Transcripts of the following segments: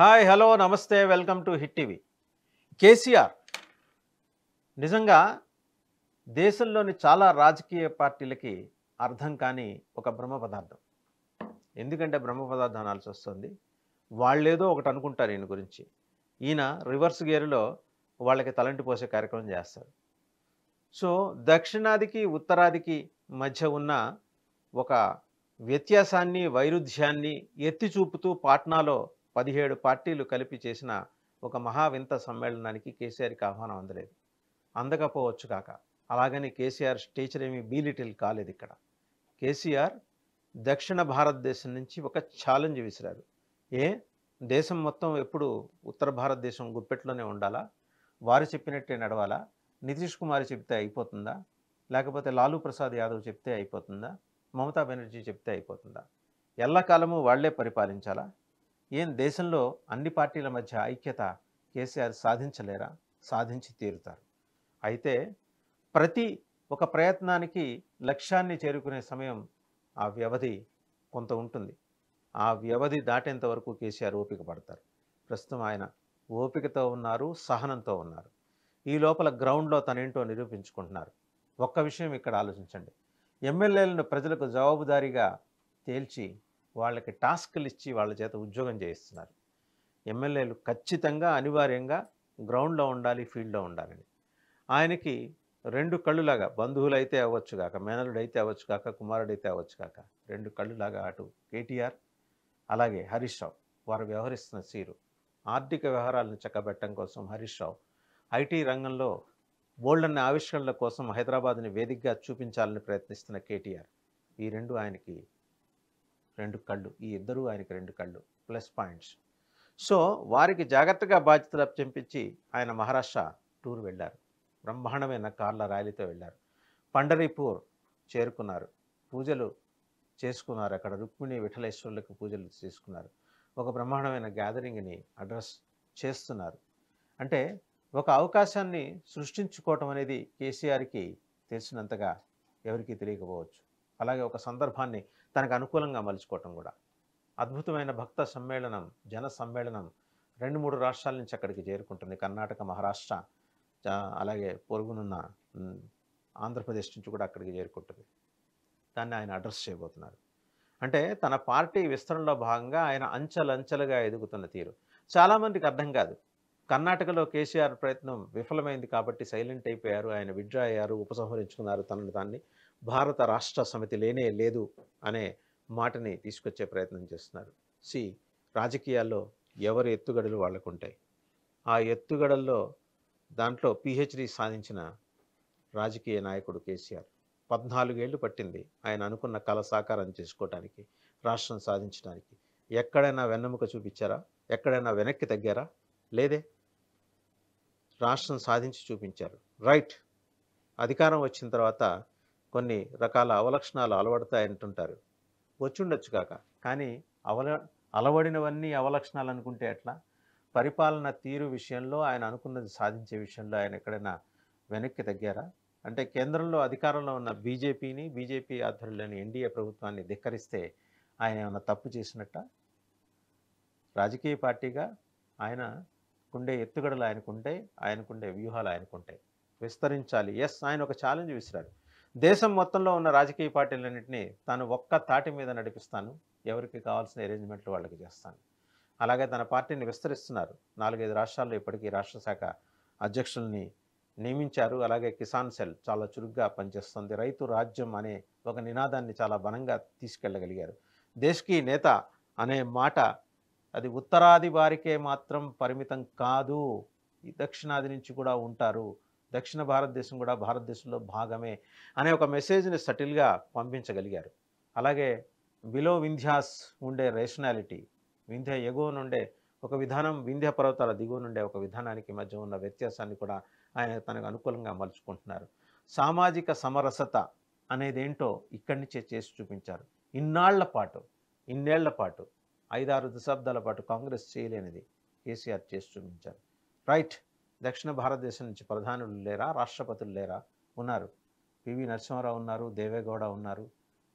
hi hello నమస్తే welcome to hit TV KCR నిజంగా దేశంలోని చాలా రాజకీయ పార్టీలకి అర్థం కాని ఒక బ్రహ్మ పదార్థం ఎందుకంటే బ్రహ్మ పదార్థం అనాల్సి వస్తుంది వాళ్ళేదో ఒకటి అనుకుంటారు ఈయన గురించి ఈయన రివర్స్ గేర్లో వాళ్ళకి తలంటి పోసే కార్యక్రమం చేస్తారు సో దక్షిణాదికి ఉత్తరాదికి మధ్య ఉన్న ఒక వ్యత్యాసాన్ని వైరుధ్యాన్ని ఎత్తి చూపుతూ పాట్నాలో పదిహేడు పార్టీలు కలిపి చేసిన ఒక మహావింత సమ్మేళనానికి కేసీఆర్కి ఆహ్వానం అందలేదు అందకపోవచ్చు కాక అలాగని కేసీఆర్ టీచర్ ఏమీ బీలిటిల్ కాలేదు ఇక్కడ కేసీఆర్ దక్షిణ భారతదేశం నుంచి ఒక ఛాలెంజ్ విసిరారు ఏ దేశం మొత్తం ఎప్పుడు ఉత్తర భారతదేశం గుప్పెట్లోనే ఉండాలా వారు చెప్పినట్టే నడవాలా నితీష్ కుమార్ చెప్తే అయిపోతుందా లేకపోతే లాలూ ప్రసాద్ యాదవ్ చెప్తే అయిపోతుందా మమతా బెనర్జీ చెప్తే అయిపోతుందా ఎల్లకాలము వాళ్లే పరిపాలించాలా ఏం దేశంలో అన్ని పార్టీల మధ్య ఐక్యత కేసీఆర్ సాధించలేరా సాధించి తీరుతారు అయితే ప్రతి ఒక ప్రయత్నానికి లక్ష్యాన్ని చేరుకునే సమయం ఆ వ్యవధి కొంత ఉంటుంది ఆ వ్యవధి దాటేంత వరకు కేసీఆర్ ఓపిక పడతారు ప్రస్తుతం ఆయన ఓపికతో ఉన్నారు సహనంతో ఉన్నారు ఈ లోపల గ్రౌండ్లో తనేంటో నిరూపించుకుంటున్నారు ఒక్క విషయం ఇక్కడ ఆలోచించండి ఎమ్మెల్యేలను ప్రజలకు జవాబుదారీగా తేల్చి వాళ్ళకి టాస్క్లు ఇచ్చి వాళ్ళ చేత ఉద్యోగం చేయిస్తున్నారు ఎమ్మెల్యేలు ఖచ్చితంగా అనివార్యంగా గ్రౌండ్లో ఉండాలి ఫీల్డ్లో ఉండాలని ఆయనకి రెండు కళ్ళులాగా బంధువులు అయితే అవ్వచ్చు కాక మేనలుడు అయితే అవ్వచ్చు కాక కుమారుడు అయితే అవ్వచ్చు కాక రెండు కళ్ళులాగా అటు కేటీఆర్ అలాగే హరీష్ రావు వారు వ్యవహరిస్తున్న సీరు ఆర్థిక వ్యవహారాలను చక్కబెట్టడం కోసం హరీష్ రావు ఐటీ రంగంలో బోల్డన్న ఆవిష్కరణల కోసం హైదరాబాద్ని వేదికగా చూపించాలని ప్రయత్నిస్తున్న కేటీఆర్ ఈ రెండు ఆయనకి రెండు కళ్ళు ఈ ఇద్దరు ఆయనకి రెండు కళ్ళు ప్లస్ పాయింట్స్ సో వారికి జాగ్రత్తగా బాధ్యతలు చంపించి ఆయన మహారాష్ట్ర టూర్ వెళ్ళారు బ్రహ్మాండమైన కార్ల ర్యాలీతో వెళ్ళారు పండరీపూర్ చేరుకున్నారు పూజలు చేసుకున్నారు అక్కడ రుక్మిణి విఠలేశ్వరులకు పూజలు చేసుకున్నారు ఒక బ్రహ్మాండమైన గ్యాదరింగ్ని అడ్రస్ చేస్తున్నారు అంటే ఒక అవకాశాన్ని సృష్టించుకోవటం అనేది కేసీఆర్కి తెలిసినంతగా ఎవరికీ తెలియకపోవచ్చు అలాగే ఒక సందర్భాన్ని తనకు అనుకూలంగా మలుచుకోవటం కూడా అద్భుతమైన భక్త సమ్మేళనం జన సమ్మేళనం రెండు మూడు రాష్ట్రాల నుంచి అక్కడికి చేరుకుంటుంది కర్ణాటక మహారాష్ట్ర అలాగే పొరుగునున్న ఆంధ్రప్రదేశ్ నుంచి కూడా అక్కడికి చేరుకుంటుంది దాన్ని ఆయన అడ్రస్ చేయబోతున్నారు అంటే తన పార్టీ విస్తరణలో భాగంగా ఆయన అంచెలంచెలుగా ఎదుగుతున్న తీరు చాలామందికి అర్థం కాదు కర్ణాటకలో కేసీఆర్ ప్రయత్నం విఫలమైంది కాబట్టి సైలెంట్ అయిపోయారు ఆయన విడ్డ్రా అయ్యారు ఉపసంహరించుకున్నారు తనను దాన్ని భారత రాష్ట్ర సమితి లేనే లేదు అనే మాటని తీసుకొచ్చే ప్రయత్నం చేస్తున్నారు సి రాజకీయాల్లో ఎవరు ఎత్తుగడలు వాళ్ళకుంటాయి ఆ ఎత్తుగడల్లో దాంట్లో పిహెచ్డి సాధించిన రాజకీయ నాయకుడు కేసీఆర్ పద్నాలుగేళ్లు పట్టింది ఆయన అనుకున్న కళ సాకారం చేసుకోవటానికి రాష్ట్రం సాధించడానికి ఎక్కడైనా వెన్నెముక చూపించారా ఎక్కడైనా వెనక్కి తగ్గారా లేదే రాష్ట్రం సాధించి చూపించారు రైట్ అధికారం వచ్చిన తర్వాత కొన్ని రకాల అవలక్షణాలు అలవడతాయంటుంటారు వచ్చుండొచ్చు కాక కానీ అవల అలవడినవన్నీ అవలక్షణాలు అనుకుంటే ఎట్లా పరిపాలన తీరు విషయంలో ఆయన అనుకున్నది సాధించే విషయంలో ఆయన ఎక్కడైనా వెనక్కి తగ్గారా అంటే కేంద్రంలో అధికారంలో ఉన్న బీజేపీని బీజేపీ ఆధ్వర్యంలోని ఎన్డీఏ ప్రభుత్వాన్ని ధిక్కరిస్తే ఆయన ఏమైనా తప్పు చేసినట్ట రాజకీయ పార్టీగా ఆయన కుండే ఎత్తుగడలు ఆయనకుంటాయి ఆయనకుండే వ్యూహాలు ఆయనకుంటాయి విస్తరించాలి ఎస్ ఆయన ఒక ఛాలెంజ్ విసిరాడు దేశం మొత్తంలో ఉన్న రాజకీయ పార్టీలన్నింటినీ తాను ఒక్క తాటి మీద నడిపిస్తాను ఎవరికి కావాల్సిన అరేంజ్మెంట్లు వాళ్ళకి చేస్తాను అలాగే తన పార్టీని విస్తరిస్తున్నారు నాలుగైదు రాష్ట్రాల్లో ఇప్పటికీ రాష్ట్ర శాఖ అధ్యక్షుల్ని నియమించారు అలాగే కిసాన్ సెల్ చాలా చురుగ్గా పనిచేస్తుంది రైతు రాజ్యం అనే ఒక నినాదాన్ని చాలా బలంగా తీసుకెళ్ళగలిగారు దేశ్కి నేత అనే మాట అది ఉత్తరాది వారికే మాత్రం పరిమితం కాదు దక్షిణాది నుంచి కూడా ఉంటారు దక్షిణ భారతదేశం కూడా భారతదేశంలో భాగమే అనే ఒక మెసేజ్ని సటిల్గా పంపించగలిగారు అలాగే విలో వింధ్యాస్ ఉండే రేషనాలిటీ వింధ్య ఎగువ నుండే ఒక విధానం వింధ్య పర్వతాల దిగువ నుండే ఒక విధానానికి మధ్య ఉన్న వ్యత్యాసాన్ని కూడా ఆయన తనకు అనుకూలంగా మలుచుకుంటున్నారు సామాజిక సమరసత అనేదేంటో ఇక్కడి నుంచే చేసి చూపించారు ఇన్నాళ్ల పాటు ఇన్నేళ్ల పాటు ఐదారు దశాబ్దాల పాటు కాంగ్రెస్ చేయలేనిది కేసీఆర్ చేసి చూపించారు రైట్ దక్షిణ భారతదేశం నుంచి ప్రధానులు లేరా రాష్ట్రపతులు లేరా ఉన్నారు పివి నరసింహారావు ఉన్నారు దేవేగౌడ ఉన్నారు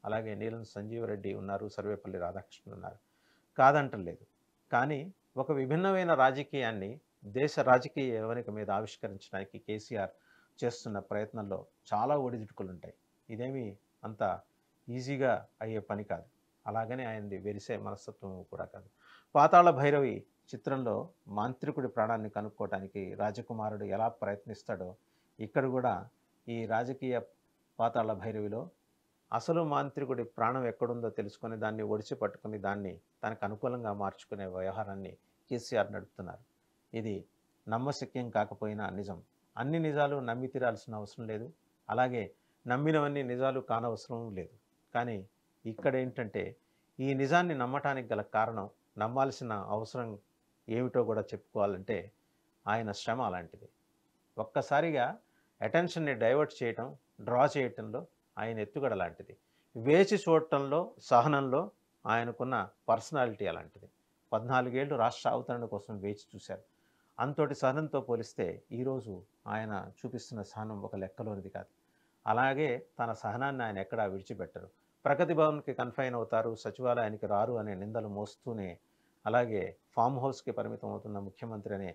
అలాగే నీలం సంజీవరెడ్డి ఉన్నారు సర్వేపల్లి రాధాకృష్ణ ఉన్నారు కాదంటలేదు కానీ ఒక విభిన్నమైన రాజకీయాన్ని దేశ రాజకీయ యవనిక మీద ఆవిష్కరించడానికి కేసీఆర్ చేస్తున్న ప్రయత్నంలో చాలా ఒడిదుడుకులు ఉంటాయి ఇదేమి అంత ఈజీగా అయ్యే పని కాదు అలాగనే ఆయనది వెరిసే మనస్తత్వం కూడా కాదు పాతాళ భైరవి చిత్రంలో మాంత్రికుడి ప్రాణాన్ని కనుక్కోవటానికి రాజకుమారుడు ఎలా ప్రయత్నిస్తాడో ఇక్కడ కూడా ఈ రాజకీయ పాతాళ భైరవిలో అసలు మాంత్రికుడి ప్రాణం ఎక్కడుందో తెలుసుకొని దాన్ని ఒడిచి పట్టుకుని దాన్ని తనకు అనుకూలంగా మార్చుకునే వ్యవహారాన్ని కేసీఆర్ నడుపుతున్నారు ఇది నమ్మశక్యం కాకపోయినా నిజం అన్ని నిజాలు నమ్మి తీరాల్సిన అవసరం లేదు అలాగే నమ్మినవన్నీ నిజాలు కానవసరం లేదు కానీ ఇక్కడ ఏంటంటే ఈ నిజాన్ని నమ్మటానికి గల కారణం నమ్మాల్సిన అవసరం ఏమిటో కూడా చెప్పుకోవాలంటే ఆయన శ్రమ అలాంటిది ఒక్కసారిగా అటెన్షన్ని డైవర్ట్ చేయటం డ్రా చేయటంలో ఆయన ఎత్తుగడ లాంటిది వేచి చూడటంలో సహనంలో ఆయనకున్న పర్సనాలిటీ అలాంటిది పద్నాలుగేళ్ళు రాష్ట్ర అవతరణ కోసం వేచి చూశారు అంతటి సహనంతో పోలిస్తే ఈరోజు ఆయన చూపిస్తున్న సహనం ఒక లెక్కలోనిది కాదు అలాగే తన సహనాన్ని ఆయన ఎక్కడా విడిచిపెట్టరు ప్రగతి భవన్కి కన్ఫైన్ అవుతారు సచివాలయానికి రారు అనే నిందలు మోస్తూనే అలాగే ఫామ్ హౌస్కి పరిమితం అవుతున్న ముఖ్యమంత్రి అనే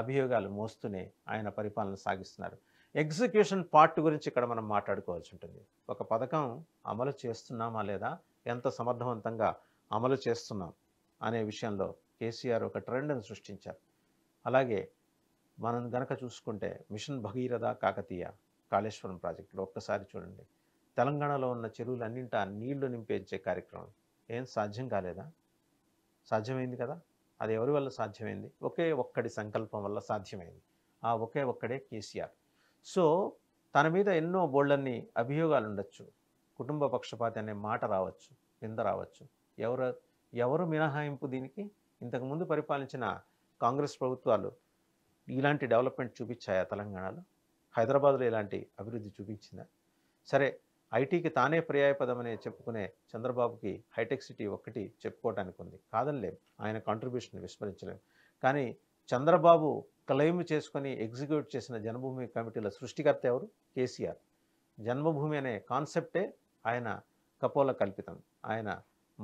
అభియోగాలు మోస్తూనే ఆయన పరిపాలన సాగిస్తున్నారు ఎగ్జిక్యూషన్ పార్ట్ గురించి ఇక్కడ మనం మాట్లాడుకోవాల్సి ఉంటుంది ఒక పథకం అమలు చేస్తున్నామా లేదా ఎంత సమర్థవంతంగా అమలు చేస్తున్నాం అనే విషయంలో కేసీఆర్ ఒక ట్రెండ్ను సృష్టించారు అలాగే మనం గనక చూసుకుంటే మిషన్ భగీరథ కాకతీయ కాళేశ్వరం ప్రాజెక్టులో ఒక్కసారి చూడండి తెలంగాణలో ఉన్న చెరువులన్నింటా నీళ్లు నింపేంచే కార్యక్రమం ఏం సాధ్యం కాలేదా సాధ్యమైంది కదా అది ఎవరి వల్ల సాధ్యమైంది ఒకే ఒక్కడి సంకల్పం వల్ల సాధ్యమైంది ఆ ఒకే ఒక్కడే కేసీఆర్ సో తన మీద ఎన్నో బోళ్ళన్ని అభియోగాలు ఉండొచ్చు కుటుంబ పక్షపాతి అనే మాట రావచ్చు నింద రావచ్చు ఎవరు ఎవరు మినహాయింపు దీనికి ఇంతకుముందు పరిపాలించిన కాంగ్రెస్ ప్రభుత్వాలు ఇలాంటి డెవలప్మెంట్ చూపించాయా తెలంగాణలో హైదరాబాద్లో ఇలాంటి అభివృద్ధి చూపించిందా సరే ఐటీకి తానే అనే చెప్పుకునే చంద్రబాబుకి హైటెక్ సిటీ ఒక్కటి చెప్పుకోవటానికి ఉంది కాదనిలేం ఆయన కాంట్రిబ్యూషన్ విస్మరించలేం కానీ చంద్రబాబు క్లెయిమ్ చేసుకొని ఎగ్జిక్యూట్ చేసిన జన్మభూమి కమిటీల సృష్టికర్త ఎవరు కేసీఆర్ జన్మభూమి అనే కాన్సెప్టే ఆయన కపోల కల్పితం ఆయన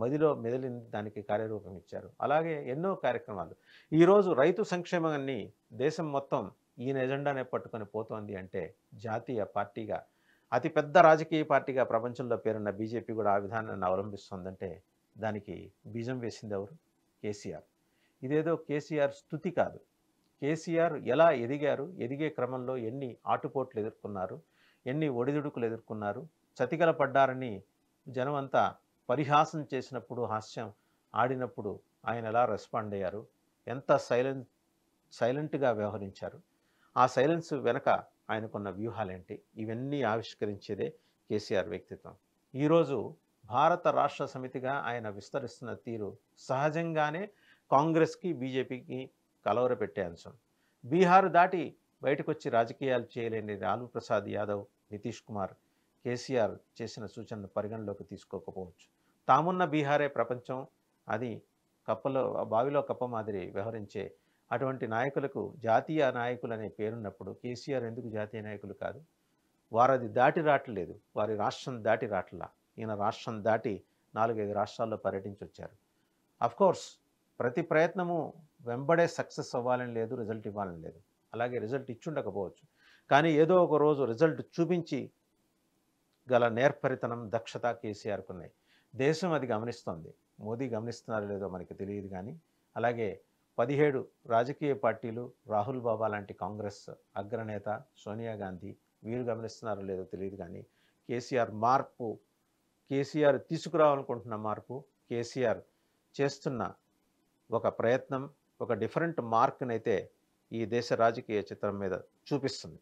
మదిలో మెదిలిన దానికి కార్యరూపం ఇచ్చారు అలాగే ఎన్నో కార్యక్రమాలు ఈరోజు రైతు సంక్షేమాన్ని దేశం మొత్తం ఈయన ఎజెండానే పట్టుకొని పోతోంది అంటే జాతీయ పార్టీగా అతిపెద్ద రాజకీయ పార్టీగా ప్రపంచంలో పేరున్న బీజేపీ కూడా ఆ విధానాన్ని అవలంబిస్తుందంటే దానికి బీజం వేసింది ఎవరు కేసీఆర్ ఇదేదో కేసీఆర్ స్థుతి కాదు కేసీఆర్ ఎలా ఎదిగారు ఎదిగే క్రమంలో ఎన్ని ఆటుపోట్లు ఎదుర్కొన్నారు ఎన్ని ఒడిదుడుకులు ఎదుర్కొన్నారు చతికల పడ్డారని జనమంతా పరిహాసం చేసినప్పుడు హాస్యం ఆడినప్పుడు ఆయన ఎలా రెస్పాండ్ అయ్యారు ఎంత సైలెంట్ సైలెంట్గా వ్యవహరించారు ఆ సైలెన్స్ వెనక ఆయనకున్న వ్యూహాలేంటి ఇవన్నీ ఆవిష్కరించేదే కేసీఆర్ వ్యక్తిత్వం ఈరోజు భారత రాష్ట్ర సమితిగా ఆయన విస్తరిస్తున్న తీరు సహజంగానే కాంగ్రెస్కి బీజేపీకి కలవరపెట్టే అంశం బీహార్ దాటి బయటకొచ్చి రాజకీయాలు చేయలేని లాలూ ప్రసాద్ యాదవ్ నితీష్ కుమార్ కేసీఆర్ చేసిన సూచనను పరిగణలోకి తీసుకోకపోవచ్చు తామున్న బీహారే ప్రపంచం అది కప్పలో బావిలో కప్ప మాదిరి వ్యవహరించే అటువంటి నాయకులకు జాతీయ నాయకులు అనే పేరున్నప్పుడు కేసీఆర్ ఎందుకు జాతీయ నాయకులు కాదు వారు అది దాటి రావట్లేదు వారి రాష్ట్రం దాటి రాట్లా ఈయన రాష్ట్రం దాటి నాలుగైదు రాష్ట్రాల్లో పర్యటించి వచ్చారు అఫ్కోర్స్ ప్రతి ప్రయత్నము వెంబడే సక్సెస్ అవ్వాలని లేదు రిజల్ట్ ఇవ్వాలని లేదు అలాగే రిజల్ట్ ఇచ్చుండకపోవచ్చు కానీ ఏదో ఒక రోజు రిజల్ట్ చూపించి గల నేర్పరితనం దక్షత కేసీఆర్కున్నాయి దేశం అది గమనిస్తుంది మోదీ గమనిస్తున్నారో లేదో మనకి తెలియదు కానీ అలాగే పదిహేడు రాజకీయ పార్టీలు రాహుల్ బాబా లాంటి కాంగ్రెస్ అగ్రనేత సోనియా గాంధీ వీరు గమనిస్తున్నారో లేదో తెలియదు కానీ కేసీఆర్ మార్పు కేసీఆర్ తీసుకురావాలనుకుంటున్న మార్పు కేసీఆర్ చేస్తున్న ఒక ప్రయత్నం ఒక డిఫరెంట్ మార్క్నైతే ఈ దేశ రాజకీయ చిత్రం మీద చూపిస్తుంది